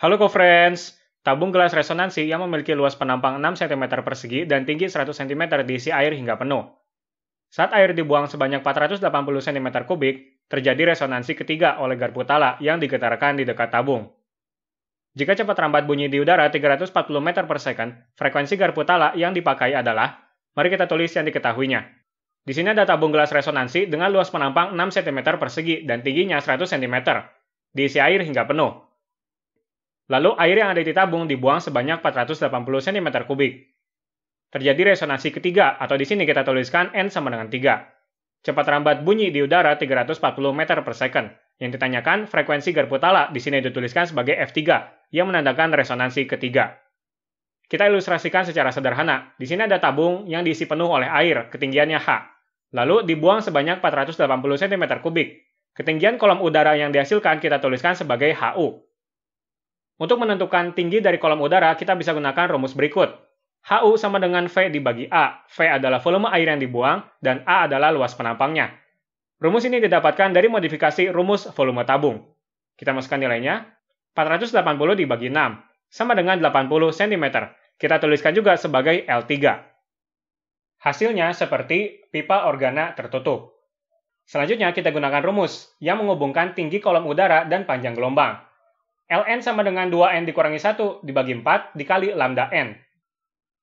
Halo co-friends, tabung gelas resonansi yang memiliki luas penampang 6 cm persegi dan tinggi 100 cm diisi air hingga penuh. Saat air dibuang sebanyak 480 cm kubik, terjadi resonansi ketiga oleh garpu tala yang digetarkan di dekat tabung. Jika cepat rambat bunyi di udara 340 meter per second, frekuensi garpu tala yang dipakai adalah, mari kita tulis yang diketahuinya. Di sini ada tabung gelas resonansi dengan luas penampang 6 cm persegi dan tingginya 100 cm, diisi air hingga penuh. Lalu air yang ada di tabung dibuang sebanyak 480 cm kubik. Terjadi resonansi ketiga atau di sini kita tuliskan N sama dengan 3. Cepat rambat bunyi di udara 340 meter per second. Yang ditanyakan frekuensi garputala di sini dituliskan sebagai F3 yang menandakan resonansi ketiga. Kita ilustrasikan secara sederhana. Di sini ada tabung yang diisi penuh oleh air, ketinggiannya H. Lalu dibuang sebanyak 480 cm kubik. Ketinggian kolom udara yang dihasilkan kita tuliskan sebagai HU. Untuk menentukan tinggi dari kolom udara, kita bisa gunakan rumus berikut. HU sama dengan V dibagi A. V adalah volume air yang dibuang, dan A adalah luas penampangnya. Rumus ini didapatkan dari modifikasi rumus volume tabung. Kita masukkan nilainya. 480 dibagi 6, sama dengan 80 cm. Kita tuliskan juga sebagai L3. Hasilnya seperti pipa organa tertutup. Selanjutnya kita gunakan rumus yang menghubungkan tinggi kolom udara dan panjang gelombang. Ln sama dengan 2n dikurangi 1 dibagi 4 dikali lambda n.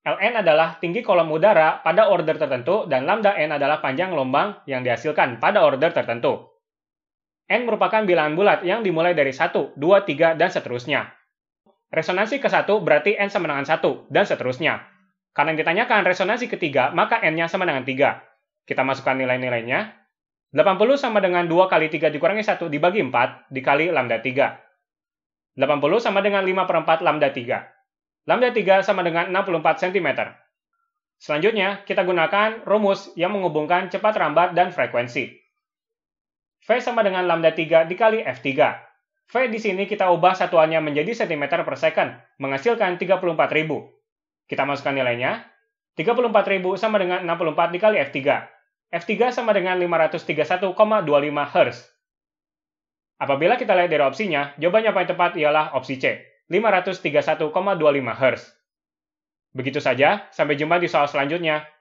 Ln adalah tinggi kolom udara pada order tertentu dan lambda n adalah panjang gelombang yang dihasilkan pada order tertentu. n merupakan bilangan bulat yang dimulai dari 1, 2, 3, dan seterusnya. Resonansi ke 1 berarti n sama dengan 1, dan seterusnya. Karena yang ditanyakan resonansi ketiga, maka n-nya sama dengan 3. Kita masukkan nilai-nilainya. 80 sama dengan 2 kali 3 dikurangi 1 dibagi 4 dikali lambda 3. 80 sama dengan 5 per 4 lambda 3. Lambda 3 sama dengan 64 cm. Selanjutnya, kita gunakan rumus yang menghubungkan cepat rambat dan frekuensi. V sama dengan lambda 3 dikali F3. V di sini kita ubah satuannya menjadi cm per second, menghasilkan 34.000. Kita masukkan nilainya. 34.000 sama dengan 64 dikali F3. F3 sama dengan 531,25 Hz. Apabila kita lihat dari opsinya, jawabannya yang paling tepat ialah opsi C, 531,25 Hz. Begitu saja, sampai jumpa di soal selanjutnya.